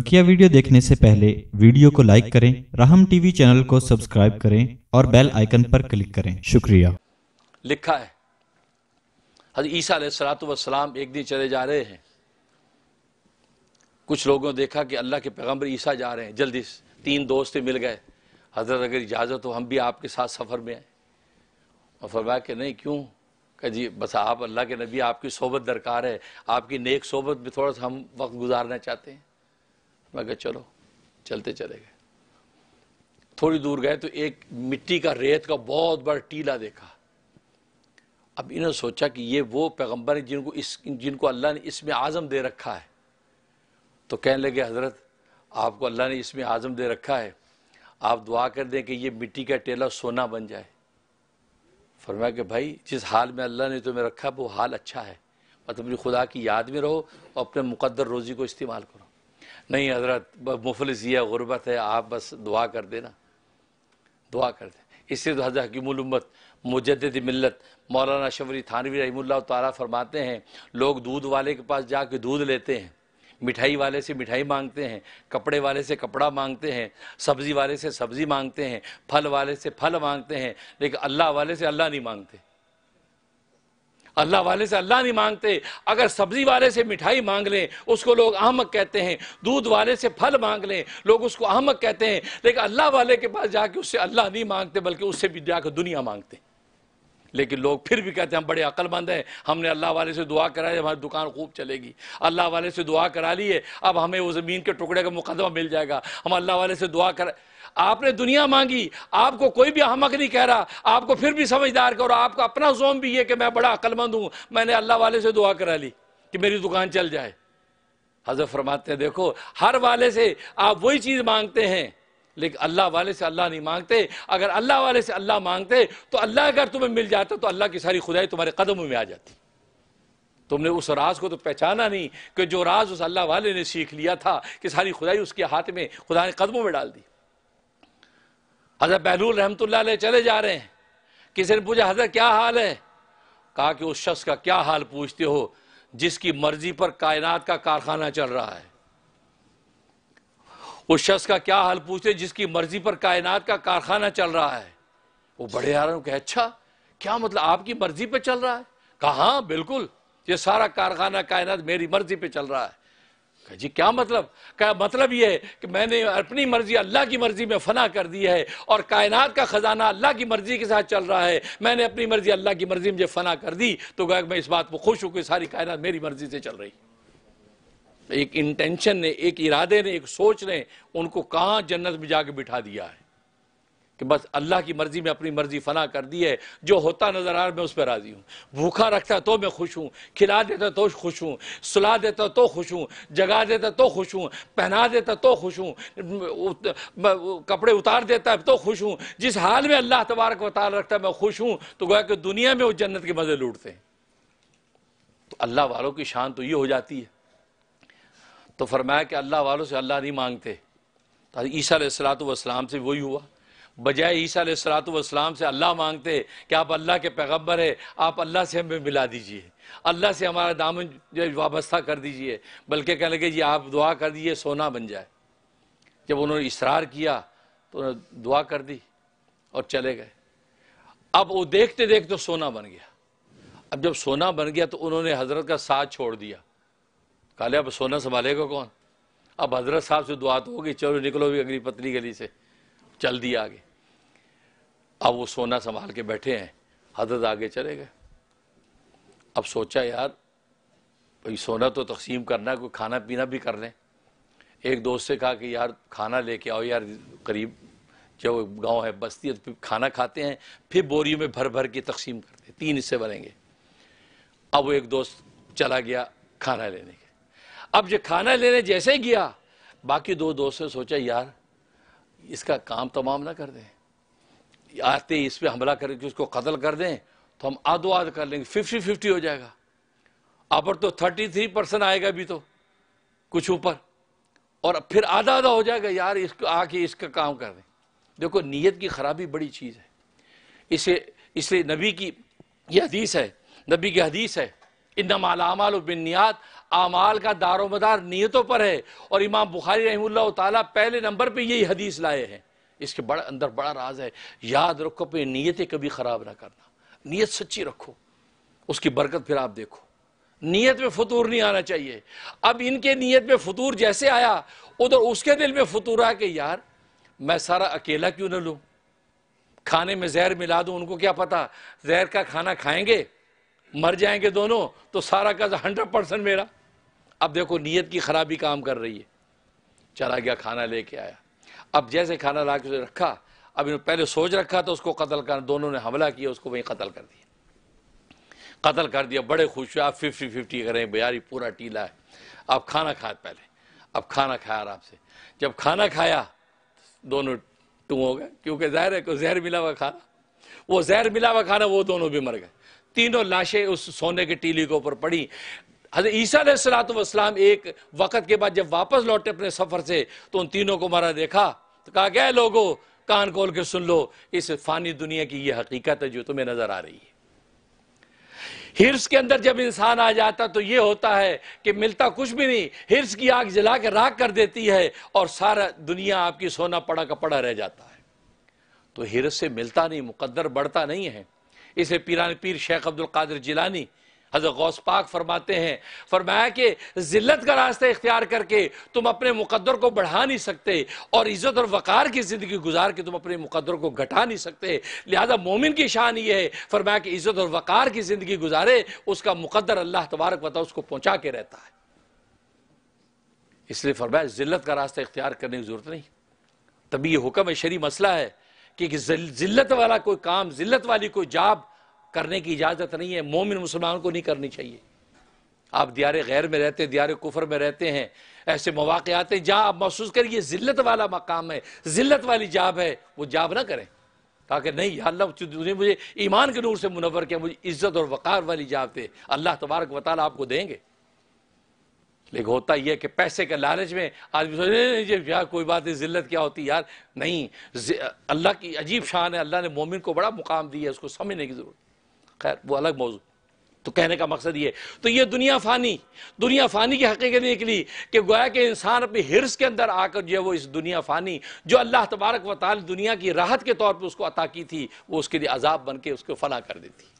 बकिया वीडियो देखने से पहले वीडियो को लाइक करें राहम टीवी चैनल को सब्सक्राइब करें और बेल आइकन पर क्लिक करें शुक्रिया लिखा है ईसा सलाम एक दिन चले जा रहे हैं कुछ लोगों ने देखा कि अल्लाह के पैगम्बर ईसा जा रहे हैं जल्दी तीन दोस्त मिल गए हजरत अगर इजाज़त हो हम भी आपके साथ सफ़र में आए और फरमाया कि नहीं क्यों कह जी बस आप अल्लाह के नबी आपकी सोबत दरकार है आपकी नेक सोबत में थोड़ा सा हम वक्त गुजारना चाहते हैं मैं कहा चलो चलते चले गए थोड़ी दूर गए तो एक मिट्टी का रेत का बहुत बड़ा टीला देखा अब इन्होंने सोचा कि ये वो पैगंबर है जिनको इस जिनको अल्लाह ने इसमें आज़म दे रखा है तो कहने लगे हज़रत आपको अल्लाह ने इसमें आज़म दे रखा है आप दुआ कर दें कि ये मिट्टी का टेला सोना बन जाए फरमाया कि भाई जिस हाल में अल्लाह ने तुम्हें रखा वो हाल अच्छा है और मतलब तुम्हें खुदा की याद में रहो और अपने मुकद्दर रोज़ी को इस्तेमाल करो नहीं हजरत मुफलिस यह गुरबत है आप बस दुआ कर देना दुआ कर दे इससे तो हजरत हकीमुलम्मत मुजद मिलत मौलाना शबरी थानवी रही तारा फरमाते हैं लोग दूध वाले के पास जाके दूध लेते हैं मिठाई वाले से मिठाई मांगते हैं कपड़े वाले से कपड़ा मांगते हैं सब्ज़ी वाले से सब्ज़ी मांगते हैं फल वाले से फल मांगते हैं लेकिन अल्लाह वाले से अल्लाह नहीं मांगते अल्लाह वाले से अल्लाह नहीं मांगते अगर सब्ज़ी वाले से मिठाई मांग लें उसको लोग अहमक कहते हैं दूध वाले से फल मांग लें लोग उसको अहमक कहते हैं लेकिन अल्लाह वाले के पास जाके उससे अल्लाह नहीं मांगते बल्कि उससे भी जाकर दुनिया मांगते हैं लेकिन लोग फिर भी कहते हैं हम बड़े अक्लमंद हैं हमने अल्लाह वाले से दुआ कराई हमारी दुकान खूब चलेगी अल्लाह वाले से दुआ करा ली है अब हमें वो ज़मीन के टुकड़े का मुकदमा मिल जाएगा हम अल्लाह वाले से दुआ करा आपने दुनिया मांगी आपको कोई भी हमक नहीं कह रहा आपको फिर भी समझदार करो आपका अपना जोम भी है कि मैं बड़ा अक्लमंद हूँ मैंने अल्लाह वाले से दुआ करा ली कि मेरी दुकान चल जाए हजर फरमाते हैं देखो हर वाले से आप वही चीज़ मांगते हैं लेकिन अल्लाह वाले से अल्लाह नहीं मांगते अगर अल्लाह वाले से अल्लाह मांगते तो अल्लाह अगर तुम्हें मिल जाता तो अल्लाह की सारी खुदाई तुम्हारे कदमों में आ जाती तुमने उस राज को तो पहचाना नहीं कि जो राज उस अल्लाह वाले ने सीख लिया था कि सारी खुदाई उसके हाथ में खुदा ने कदमों में डाल दी हज़रत बहलूल रहमत चले जा रहे हैं किसी ने पूछा हज़रत क्या हाल है कहा कि उस शख्स का क्या हाल पूछते हो जिसकी मर्जी पर कायनात का कारखाना चल रहा है उस शख्स का क्या हाल पूछते जिसकी मर्जी पर कायनात का कारखाना चल रहा है वो बड़े हैरान कहे अच्छा क्या मतलब आपकी मर्जी पर चल रहा है कहा हाँ बिल्कुल ये सारा कारखाना कायनात मेरी मर्जी पर चल रहा है जी क्या मतलब क्या मतलब यह है कि मैंने अपनी मर्जी अल्लाह की मर्जी में फना कर दी है और कायनात का ख़जाना अल्लाह की मर्जी के साथ चल रहा है मैंने अपनी मर्जी अल्लाह की मर्जी में फना कर दी तो मैं इस बात को खुश हूँ कि सारी कायनात मेरी मर्जी से चल रही एक इंटेंशन ने एक इरादे ने एक सोच ने उनको कहाँ जन्नत में जाके बिठा दिया है कि बस अल्लाह की मर्ज़ी में अपनी मर्ज़ी फ़ना कर दी है जो होता नज़र आ रहा मैं उस पर राज़ी हूँ भूखा रखता तो मैं खुश हूँ खिला देता तो खुश हूँ सुला देता तो खुश हूँ जगा देता तो खुश हूँ पहना देता तो खुश हूँ कपड़े उतार देता है तो खुश हूँ जिस हाल में अल्लाह तबारक वताल रखता है मैं खुश हूँ तो गोया कि दुनिया में वो जन्नत के मज़े लूटते हैं तो अल्लाह वालों की शान तो ये हो जाती है तो फरमाया कि अल्लाह वालों से अल्लाह नहीं मांगते तो ईसा सलात वसलाम से वही हुआ बजाय ईसा सलात वसलाम से अल्लाह मांगते कि आप अल्लाह के पैगम्बर है आप अल्लाह से हमें मिला दीजिए अल्लाह से हमारा दामन जो वाबस्ता कर दीजिए बल्कि कह लगे जी आप दुआ कर दीजिए सोना बन जाए जब उन्होंने इसरार किया तो उन्होंने दुआ कर दी और चले गए अब वो देखते देखते सोना बन गया अब जब सोना बन गया तो उन्होंने हजरत का साथ छोड़ दिया काले अब सोना संभालेगा कौन अब हजरत साहब से दुआ तो होगी चलो निकलो भी अगली पतली गली से चल दिया आगे अब वो सोना संभाल के बैठे हैं हजरत आगे चले गए अब सोचा यार भाई सोना तो तकसीम करना है कोई खाना पीना भी कर लें एक दोस्त से कहा कि यार खाना लेके आओ यार करीब जो गांव है बस्ती है तो फिर खाना खाते हैं फिर बोरियों में भर भर के तकसीम करते तीन हिस्से बनेंगे अब वो एक दोस्त चला गया खाना लेने अब जो खाना लेने जैसे ही गया बाकी दो दोस्त ने सोचा यार इसका काम तमाम तो ना कर दें आते इस पर हमला करके उसको कत्ल कर दें तो हम आधो आध कर लेंगे फिफ्टी फिफ्टी हो जाएगा अब तो थर्टी थ्री परसेंट आएगा भी तो कुछ ऊपर और फिर आधा आधा हो जाएगा यार इसको आके इसका काम कर दें देखो नीयत की खराबी बड़ी चीज़ है इसे इसलिए नबी की यह हदीस है नबी की हदीस है बिनियात आमाल का दारोमदार नीयतों पर है और इमाम बुखारी रहमुल्ला ताला पहले नंबर पर यही हदीस लाए हैं इसके बड़ा अंदर बड़ा राज है याद रखो अपनी नीयतें कभी ख़राब ना करना नीयत सच्ची रखो उसकी बरकत फिर आप देखो नीयत में फतूर नहीं आना चाहिए अब इनके नीयत में फतूर जैसे आया उधर उसके दिल में फतूर आ कि यार मैं सारा अकेला क्यों ना लूँ खाने में जहर मिला दूँ उनको क्या पता जहर का खाना खाएंगे मर जाएंगे दोनों तो सारा कर्ज हंड्रेड परसेंट मेरा अब देखो नीयत की खराबी काम कर रही है चला गया खाना लेके आया अब जैसे खाना ला के उसे रखा अब इन्होंने पहले सोच रखा तो उसको कत्ल कर दोनों ने हमला किया उसको वहीं कत्ल कर दिया कत्ल कर दिया बड़े खुश हुए आप फिफ्टी फिफ्टी करें यार पूरा टीला है अब खाना खाए पहले अब खाना खाया आराम से जब खाना खाया दोनों टू हो गए क्योंकि जहर है जहर मिला हुआ खाना वो जहर मिला हुआ खाना वो दोनों भी मर गए तीनों लाशें उस सोने के टीली के ऊपर पड़ी हजरत ईसा सलातम एक वक़्त के बाद जब वापस लौटे अपने सफ़र से तो उन तीनों को मारा देखा तो कहा गया लोगो कान खोल के सुन लो इस फानी दुनिया की यह हकीकत है जो तुम्हें नज़र आ रही है हिर्स के अंदर जब इंसान आ जाता तो यह होता है कि मिलता कुछ भी नहीं हिर्स की आग जला के राख कर देती है और सारा दुनिया आपकी सोना पड़ा का पड़ा रह जाता है तो हिर्स से मिलता नहीं मुकद्दर बढ़ता नहीं है इसे पीरान पीर शेख अब्दुल कादिर जिलानी हजरत गौस पाक फरमाते हैं फरमाया कि जिल्लत का रास्ता इख्तियार करके तुम अपने मुकदर को बढ़ा नहीं सकते और इज़्ज़त और वक़ार की ज़िंदगी गुजार के तुम अपने मुकद्र को घटा नहीं सकते लिहाजा मोमिन की शान ये है फरमाया कि इज़्ज़त और वक़ार की ज़िंदगी गुजारे उसका मुकदर अल्लाह तबारक वता उसको पहुँचा के रहता है इसलिए फरमाया जिल्लत का रास्ता इख्तियार करने की ज़रूरत नहीं तभी यह हुक्म शरी मसला है कि जिल्लत वाला कोई काम जिल्लत वाली कोई जाब करने की इजाज़त नहीं है मोमिन मुसलमान को नहीं करनी चाहिए आप दियार गैर में रहते हैं दियार कुफर में रहते हैं ऐसे मौाक़े आते हैं जहाँ आप महसूस करें ये ज़िल्लत वाला मकाम है ज़िल्लत वाली जाब है वो जाब ना करें ताकि नहीं अल्लाह मुझे ईमान के नूर से मुनवर किया मुझे इज़्ज़त और वक़ार वाली जाब दे अल्लाह तबारक वाली आपको देंगे लेकिन होता यह कि पैसे के लालच में आदमी सोचे नहीं यार कोई बात नहीं जिल्लत क्या होती यार नहीं अल्लाह की अजीब शान है अल्लाह ने मोमिन को बड़ा मुकाम दिया है उसको समझने की ज़रूरत खैर वो अलग मौजूद तो कहने का मकसद ये तो ये दुनिया फ़ानी दुनिया फ़ानी की हकीकत निकली कि गोया के इंसान अपनी हिरस के अंदर आकर जो है वो इस दुनिया फ़ानी जो अल्लाह तबारक वाल दुनिया की राहत के तौर पर उसको अता की थी वो उसके लिए अजाब बन के उसको फना कर देती